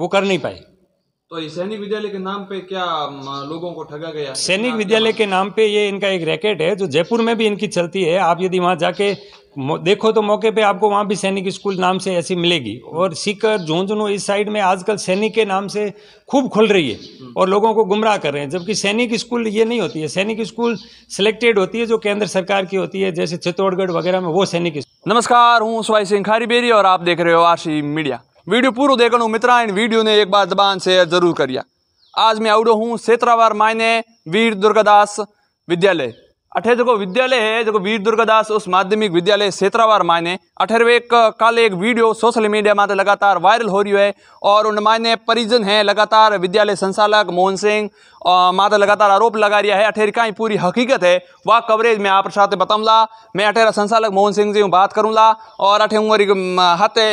वो कर नहीं पाए तो सैनिक विद्यालय के नाम पे क्या लोगों को ठगा गया सैनिक विद्यालय के नाम पे ये इनका एक रैकेट है जो जयपुर में भी इनकी चलती है आप यदि वहाँ जाके देखो तो मौके पे आपको वहाँ भी सैनिक स्कूल नाम से ऐसी मिलेगी और सीकर झुंझुनू इस साइड में आजकल सैनिक के नाम से खूब खुल रही है और लोगों को गुमराह कर रहे हैं जबकि सैनिक स्कूल ये नहीं होती है सैनिक स्कूल सिलेक्टेड होती है जो केंद्र सरकार की होती है जैसे चित्तौड़गढ़ वगैरह में वो सैनिक नमस्कार हूँ सुभाई सिंह खारी और आप देख रहे हो आरसी मीडिया વિડીયો પૂરો દેખવાનું इन वीडियो ने एक बार દબાણ શેર जरूर કર્યા आज मैं आउडो हूँ क्षेत्रावार मायने वीर दुर्गादास विद्यालय अठे जो विद्यालय है जो वीर दुर्गादास उस माध्यमिक विद्यालय क्षेत्रावार मायने एक काल एक वीडियो सोशल मीडिया में लगातार वायरल हो रही है और उन मायने परिजन है लगातार विद्यालय संचालक मोहन सिंह माता लगातार आरोप लगा रिया है अठेर का ही पूरी हकीकत है वह कवरेज में आप साथ बताऊंगा मैं अठेरा संचालक मोहन सिंह जी बात करूंगा और अठे उम्र हाथे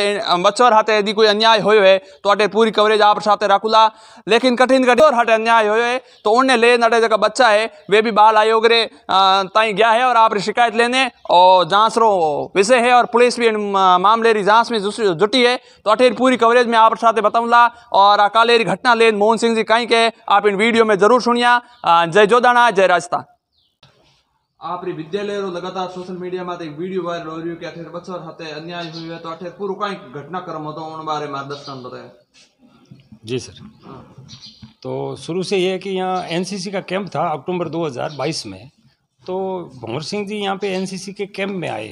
बच्चों हाथे यदि कोई अन्याय हो है तो अठे पूरी कवरेज आप साथ रखूला लेकिन कठिन कठिन और हटे अन्याय हो है तो उन्हें ले नटे जगह बच्चा है वे भी बाल आयोग रे ताई गया है और आप शिकायत लेने और जांच रो विषय है और पुलिस भी मामले री जांच में जुटी है तो अठेर पूरी कवरेज में आप साथ बताऊंगा और अकाले घटना लेन मोहन सिंह जी कहीं के आप इन वीडियो में जरूर सुनिया जय जोदाणा जय राजस्थान आपरी विद्यालय लगातार सोशल मीडिया में एक वीडियो वायरल हो रही है कि अठे बच्चों हते अन्याय हुई है तो अठे पूरा कहीं घटनाक्रम हो तो उन बारे मार्गदर्शन बताए जी सर तो शुरू से ये है कि यहाँ एनसीसी का कैंप था अक्टूबर 2022 में तो भंवर सिंह जी यहाँ पे एनसीसी के कैंप में आए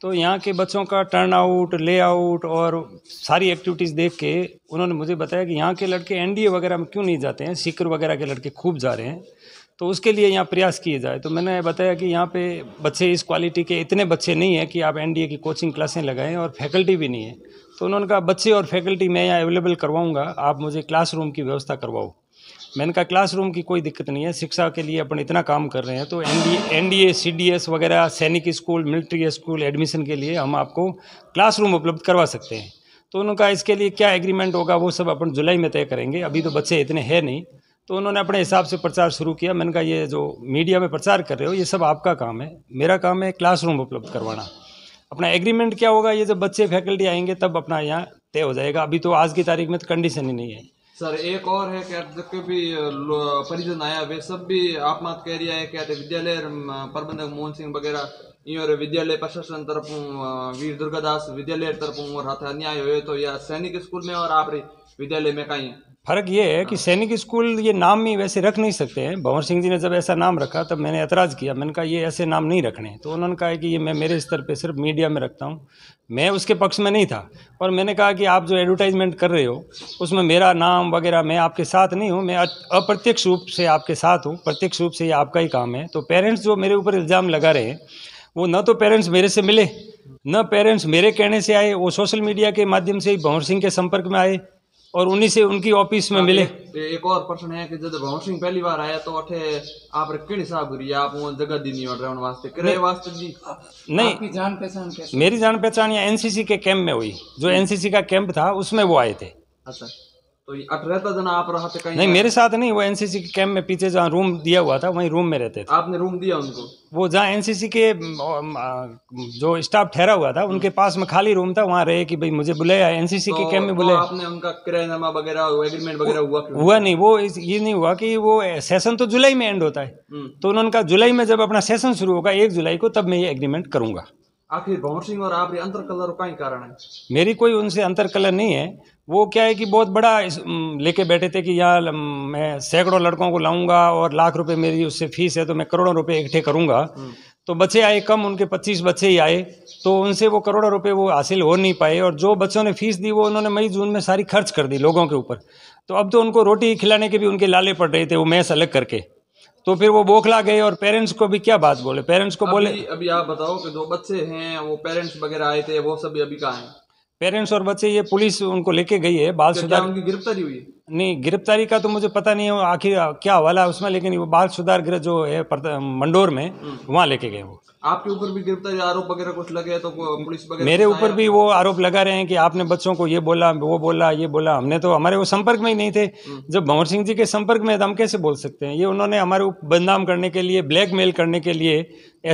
तो यहाँ के बच्चों का टर्न आउट आउट और सारी एक्टिविटीज़ देख के उन्होंने मुझे बताया कि यहाँ के लड़के एनडीए वगैरह में क्यों नहीं जाते हैं सीकर वगैरह के लड़के खूब जा रहे हैं तो उसके लिए यहाँ प्रयास किए जाए तो मैंने बताया कि यहाँ पे बच्चे इस क्वालिटी के इतने बच्चे नहीं हैं कि आप एन की कोचिंग क्लासें लगाएँ और फैकल्टी भी नहीं है तो उन्होंने कहा बच्चे और फैकल्टी मैं यहाँ अवेलेबल करवाऊँगा आप मुझे क्लास की व्यवस्था करवाओ मैंने कहा क्लासरूम की कोई दिक्कत नहीं है शिक्षा के लिए अपन इतना काम कर रहे हैं तो N D N D A C D S वगैरह सैनिक स्कूल मिलिट्री स्कूल एडमिशन के लिए हम आपको क्लासरूम उपलब्ध करवा सकते हैं तो उन्होंने कहा इसके लिए क्या एग्रीमेंट होगा वो सब अपन जुलाई में तय करेंगे अभी तो बच्चे इतने हैं नहीं तो उन्होंने अपने हिसाब से प्रचार शुरू किया मैंने कहा ये जो मीडिया में प्रचार कर रहे हो ये सब आपका काम है मेरा काम है क्लासरूम उपलब्ध करवाना अपना एग्रीमेंट क्या होगा ये जब बच्चे फैकल्टी आएंगे तब अपना यहाँ तय हो जाएगा अभी तो आज की तारीख में तो कंडीशन ही नहीं है सर एक और है क्या जब भी परिजन आया वे सब भी आप मत कह रिया है क्या विद्यालय प्रबंधक मोहन सिंह वगैरह और विद्यालय प्रशासन तरफ वीर दुर्गादास विद्यालय तरफ और हाथ अन्याय हुए तो या सैनिक स्कूल में और आप विद्यालय में कहीं फर्क ये है कि हाँ। सैनिक स्कूल ये नाम ही वैसे रख नहीं सकते हैं भंवर सिंह जी ने जब ऐसा नाम रखा तब मैंने ऐतराज़ किया मैंने कहा ये ऐसे नाम नहीं रखने तो उन्होंने कहा कि ये मैं मेरे स्तर पे सिर्फ मीडिया में रखता हूँ मैं उसके पक्ष में नहीं था और मैंने कहा कि आप जो एडवर्टाइजमेंट कर रहे हो उसमें मेरा नाम वगैरह मैं आपके साथ नहीं हूँ मैं अप्रत्यक्ष रूप से आपके साथ हूँ प्रत्यक्ष रूप से ये आपका ही काम है तो पेरेंट्स जो मेरे ऊपर इल्ज़ाम लगा रहे हैं वो न तो पेरेंट्स मेरे से मिले न पेरेंट्स मेरे कहने से आए वो सोशल मीडिया के माध्यम से ही भंवर सिंह के संपर्क में आए और उन्हीं से उनकी ऑफिस में मिले एक और प्रश्न है कि जब भवन सिंह पहली बार आया तो उठे आप किन हिसाब आप वो जगह दी नहीं रहने वास्ते करे वास्ते जी नहीं आपकी जान पहचान मेरी जान पहचान या एनसीसी के कैंप में हुई जो एनसीसी हम्म। का कैंप था उसमें वो आए थे अच्छा तो आप रहता जना आप रहा कहीं नहीं मेरे साथ नहीं वो एनसीसी के कैंप में पीछे जहाँ रूम दिया हुआ था वहीं रूम में रहते थे आपने रूम दिया उनको वो जहाँ एनसीसी के जो स्टाफ ठहरा हुआ था उनके पास में खाली रूम था वहाँ रहे कि भाई मुझे बुलाया एनसीसी तो, के कैंप में बुलाया तो आपने उनका किराया वगैरह एग्रीमेंट वगैरह हुआ हुआ नहीं वो ये नहीं हुआ कि वो सेशन तो जुलाई में एंड होता है हम्म। तो उन्होंने कहा जुलाई में जब अपना सेशन शुरू होगा एक जुलाई को तब मैं ये एग्रीमेंट करूंगा आखिर गौर सिंह और आप अंतर कलर का ही कारण है मेरी कोई उनसे अंतर कलर नहीं है वो क्या है कि बहुत बड़ा लेके बैठे थे कि यहाँ मैं सैकड़ों लड़कों को लाऊंगा और लाख रुपए मेरी उससे फीस है तो मैं करोड़ों रुपए इकट्ठे करूंगा हम्म। तो बच्चे आए कम उनके 25 बच्चे ही आए तो उनसे वो करोड़ों रुपए वो हासिल हो नहीं पाए और जो बच्चों ने फीस दी वो उन्होंने मई जून में सारी खर्च कर दी लोगों के ऊपर तो अब तो उनको रोटी खिलाने के भी उनके लाले पड़ रहे थे वो मैस अलग करके तो फिर वो बोखला गए और पेरेंट्स को भी क्या बात बोले पेरेंट्स को अभी, बोले अभी आप बताओ कि दो बच्चे हैं वो पेरेंट्स वगैरह आए थे वो सभी अभी कहा है पेरेंट्स और बच्चे ये पुलिस उनको लेके गई है बाल सुधार उनकी गिरफ्तारी हुई नहीं गिरफ्तारी का तो मुझे पता नहीं है आखिर क्या हवाला है उसमें लेकिन वो बाल सुधार गृह जो है मंडोर में हम्म। वहाँ लेके गए वो आपके ऊपर भी गिरफ्तारी आरोप वगैरह कुछ लगे तो पुलिस मेरे ऊपर भी वो आरोप लगा रहे हैं कि आपने बच्चों को ये बोला वो बोला ये बोला हमने तो हमारे वो संपर्क में ही नहीं थे हम्म। जब भंवर सिंह जी के संपर्क में तो हम कैसे बोल सकते हैं ये उन्होंने हमारे बदनाम करने के लिए ब्लैकमेल करने के लिए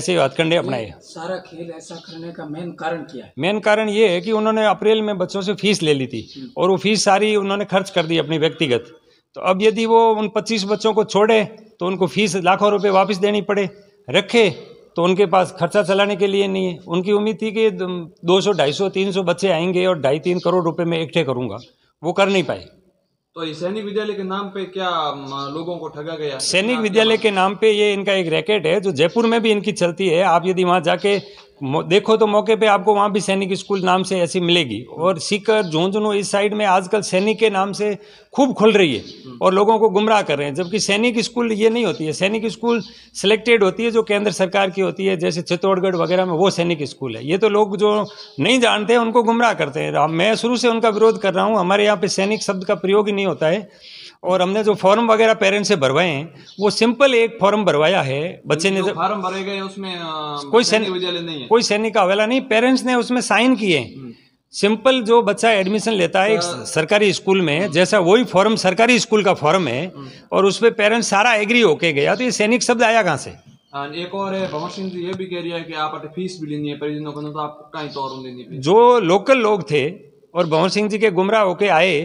ऐसे हथकंडे अपनाए सारा खेल ऐसा करने का मेन कारण क्या है मेन कारण ये है कि उन्होंने अप्रैल में बच्चों से फीस ले ली थी हम्म। और वो फीस सारी उन्होंने खर्च कर दी अपनी व्यक्तिगत तो अब यदि वो उन पच्चीस बच्चों को छोड़े तो उनको फीस लाखों रुपए वापस देनी पड़े रखे तो उनके पास खर्चा चलाने के लिए नहीं है उनकी उम्मीद थी कि दो सौ ढाई सौ तीन सौ बच्चे आएंगे और ढाई तीन करोड़ रुपए में इकट्ठे करूंगा वो कर नहीं पाए तो ये सैनिक विद्यालय के नाम पे क्या लोगों को ठगा गया सैनिक विद्यालय के नाम पे ये इनका एक रैकेट है जो जयपुर में भी इनकी चलती है आप यदि वहाँ जाके देखो तो मौके पे आपको वहाँ भी सैनिक स्कूल नाम से ऐसी मिलेगी और सीकर झुंझुनू इस साइड में आजकल सैनिक के नाम से खूब खुल रही है हम्म। और लोगों को गुमराह कर रहे हैं जबकि सैनिक स्कूल ये नहीं होती है सैनिक स्कूल सिलेक्टेड होती है जो केंद्र सरकार की होती है जैसे चित्तौड़गढ़ वगैरह में वो सैनिक स्कूल है ये तो लोग जो नहीं जानते हैं उनको गुमराह करते हैं मैं शुरू से उनका विरोध कर रहा हूँ हमारे यहाँ पर सैनिक शब्द का प्रयोग ही नहीं होता है और हमने जो फॉर्म वगैरह पेरेंट्स से भरवाए हैं वो सिंपल एक फॉर्म भरवाया है बच्चे ने जो तो- फॉर्म भरे गए उसमें कोई सैनिक नहीं है कोई सैनिक का हवेला नहीं पेरेंट्स ने उसमें साइन किए हम्म। सिंपल जो बच्चा एडमिशन लेता है एक तो- सरकारी स्कूल में हम्म। जैसा वही फॉर्म सरकारी स्कूल का फॉर्म है हम्म। और उस पर पेरेंट्स सारा एग्री होके गया तो ये सैनिक शब्द आया कहाँ से हाँ एक और है भवन सिंह जी ये भी कह रही है कि आप फीस भी लेनी है परिजनों को तो आप कहीं तो और लेनी जो लोकल लोग थे और भवन सिंह जी के गुमराह होके आए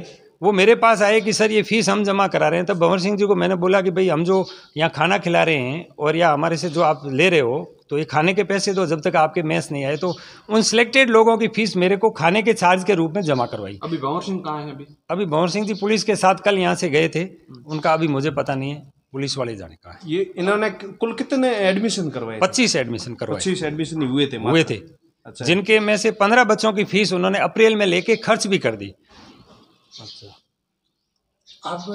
वो मेरे पास आए कि सर ये फीस हम जमा करा रहे हैं तब तो भंवर सिंह जी को मैंने बोला कि भाई हम जो यहाँ खाना खिला रहे हैं और या हमारे से जो आप ले रहे हो तो ये खाने के पैसे दो जब तक आपके मैच नहीं आए तो उन सिलेक्टेड लोगों की फीस मेरे को खाने के चार्ज के रूप में जमा करवाई अभी भंवर सिंह कहाँ है अभी अभी भंवर सिंह जी पुलिस के साथ कल यहाँ से गए थे उनका अभी मुझे पता नहीं है पुलिस वाले जाने का ये इन्होंने कुल कितने एडमिशन करवाए पच्चीस एडमिशन करवाए पच्चीस एडमिशन हुए थे हुए थे अच्छा जिनके में से पंद्रह बच्चों की फीस उन्होंने अप्रैल में लेके खर्च भी कर दी अच्छा आप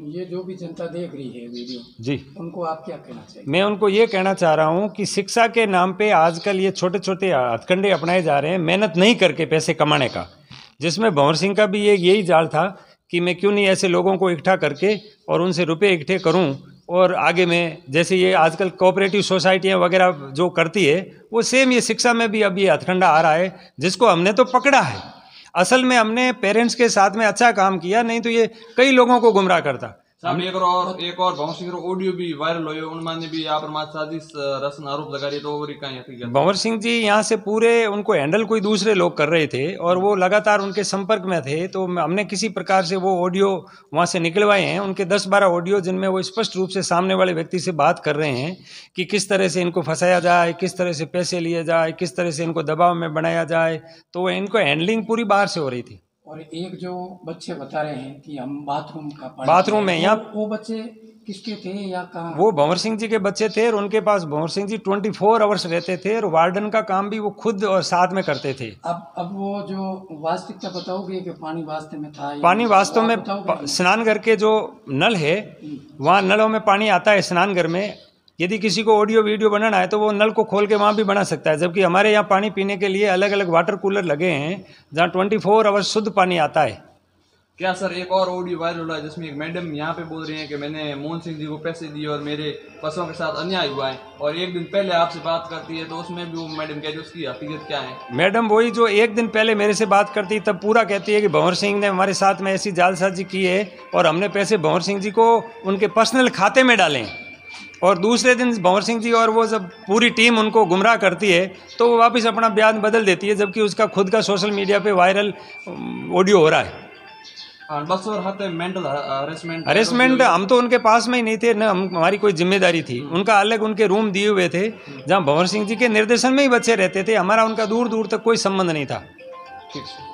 ये जो भी जनता देख रही है वीडियो जी उनको आप क्या कहना चाहिए मैं उनको ये कहना चाह रहा हूँ कि शिक्षा के नाम पे आजकल ये छोटे छोटे हथकंडे अपनाए जा रहे हैं मेहनत नहीं करके पैसे कमाने का जिसमें भंवर सिंह का भी ये यही जाल था कि मैं क्यों नहीं ऐसे लोगों को इकट्ठा करके और उनसे रुपये इकट्ठे करूँ और आगे में जैसे ये आजकल कोऑपरेटिव सोसाइटियाँ वगैरह जो करती है वो सेम ये शिक्षा में भी अब ये हथकंडा आ रहा है जिसको हमने तो पकड़ा है असल में हमने पेरेंट्स के साथ में अच्छा काम किया नहीं तो ये कई लोगों को गुमराह करता एक और एक और भंवर ऑडियो भी वायरल भी यहाँ पर साजिश रसन आरोप तो भंवर सिंह जी यहाँ से पूरे उनको हैंडल कोई दूसरे लोग कर रहे थे और वो लगातार उनके संपर्क में थे तो हमने किसी प्रकार से वो ऑडियो वहाँ से निकलवाए हैं उनके दस बारह ऑडियो जिनमें वो स्पष्ट रूप से सामने वाले व्यक्ति से बात कर रहे हैं कि किस तरह से इनको फंसाया जाए किस तरह से पैसे लिए जाए किस तरह से इनको दबाव में बनाया जाए तो इनको हैंडलिंग पूरी बाहर से हो रही थी और एक जो बच्चे बता रहे हैं कि हम बाथरूम का बाथरूम में या वो बच्चे किसके थे या कहा वो भंवर सिंह जी के बच्चे थे और उनके पास Bhanwar Singh ji twenty four hours रहते थे और वार्डन का काम भी वो खुद और साथ में करते थे अब अब वो जो वास्तविकता बताओगे कि पानी वास्तव में था पानी वास्तव में स्नान घर के जो नल है हम्म। वहाँ नलों में पानी आता है स्नान घर में यदि किसी को ऑडियो वीडियो बनाना है तो वो नल को खोल के वहाँ भी बना सकता है जबकि हमारे यहाँ पानी पीने के लिए अलग अलग वाटर कूलर लगे हैं जहाँ ट्वेंटी फोर आवर्स शुद्ध पानी आता है क्या सर एक और ऑडियो वायरल हो रहा है जिसमें एक मैडम यहाँ पे बोल रही हैं कि मैंने मोहन सिंह जी को पैसे दिए और मेरे पशुओं के साथ अन्याय हुआ है और एक दिन पहले आपसे बात करती है तो उसमें भी वो मैडम कह है उसकी हकीकत क्या है मैडम वही जो एक दिन पहले मेरे से बात करती तब पूरा कहती है कि भंवर सिंह ने हमारे साथ में ऐसी जालसाजी की है और हमने पैसे भंवर सिंह जी को उनके पर्सनल खाते में डाले और दूसरे दिन भंवर सिंह जी और वो जब पूरी टीम उनको गुमराह करती है तो वो वापस अपना बयान बदल देती है जबकि उसका खुद का सोशल मीडिया पे वायरल ऑडियो हो रहा है हाँ, हाँ, हरेसमेंट हम तो उनके पास में ही नहीं थे न हम हमारी कोई जिम्मेदारी थी हम्म। उनका अलग उनके रूम दिए हुए थे जहाँ भंवर सिंह जी के निर्देशन में ही बच्चे रहते थे हमारा उनका दूर दूर तक कोई संबंध नहीं था